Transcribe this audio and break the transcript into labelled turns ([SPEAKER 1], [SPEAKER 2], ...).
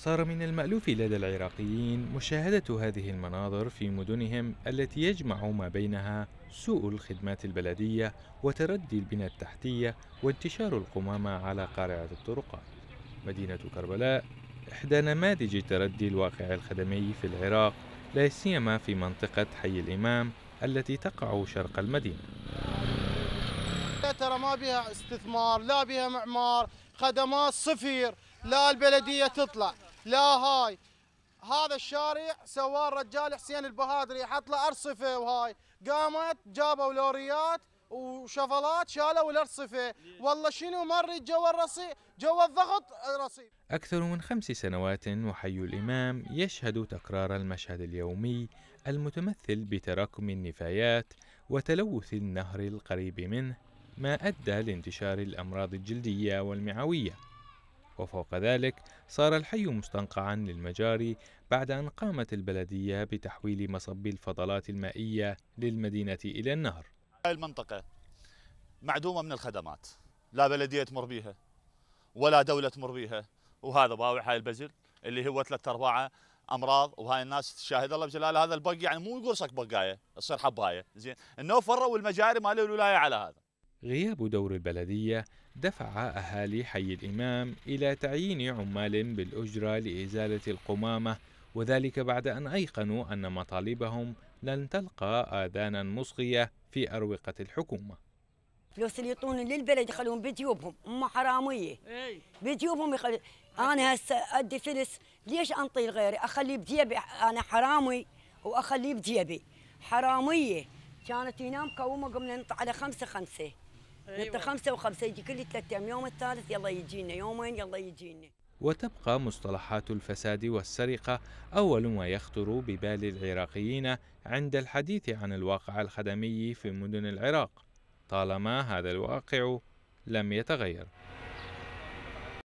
[SPEAKER 1] صار من المألوف لدى العراقيين مشاهدة هذه المناظر في مدنهم التي يجمع ما بينها سوء الخدمات البلدية وتردي البنى التحتية وانتشار القمامة على قارعة الطرقات. مدينة كربلاء إحدى نماذج تردي الواقع الخدمي في العراق لا سيما في منطقة حي الإمام التي تقع شرق المدينة.
[SPEAKER 2] ترى ما بها استثمار، لا بها معمار، خدمات صفير، لا البلدية تطلع لا هاي هذا الشارع سواه الرجال حسين البهادري حط له ارصفه وهاي قامت جابوا لوريات وشفلات شالوا الارصفه والله شنو مر جوا الرصيف جوا الضغط الرصيف
[SPEAKER 1] اكثر من خمس سنوات وحي الامام يشهد تكرار المشهد اليومي المتمثل بتراكم النفايات وتلوث النهر القريب منه ما ادى لانتشار الامراض الجلديه والمعويه وفوق ذلك صار الحي مستنقعا للمجاري بعد أن قامت البلدية بتحويل مصب الفضلات المائية للمدينة إلى النهر
[SPEAKER 3] هذه المنطقة معدومة من الخدمات لا بلدية تمر بيها ولا دولة تمر بيها وهذا باوع هاي البزل اللي هو ثلاث أرباعه امراض وهاي الناس تشاهد الله بجلال هذا البق يعني مو يقرصك بقايه تصير حبايه زين النوفره والمجاري مال الولايه على هذا غياب
[SPEAKER 1] دور البلدية دفع أهالي حي الإمام إلى تعيين عمال بالأجرة لإزالة القمامة وذلك بعد أن أيقنوا أن مطالبهم لن تلقى آذانا مصغية في أروقة الحكومة
[SPEAKER 4] فلوس اللي للبلد يخلون بجيوبهم أم حرامية بجيوبهم يخل... أنا هسه أدي فلس ليش أنطي لغيري أخليه بجيبي أنا حرامي وأخليه بجيبي حرامية كانت ينام كومة قمنا على خمسة خمسة أيوة. خمسة وخمسة يجي كل ثلاثة ايام يوم الثالث يلا يجينا يومين يلا يجينا
[SPEAKER 1] وتبقى مصطلحات الفساد والسرقة أول ما يخطر ببال العراقيين عند الحديث عن الواقع الخدمي في مدن العراق طالما هذا الواقع لم يتغير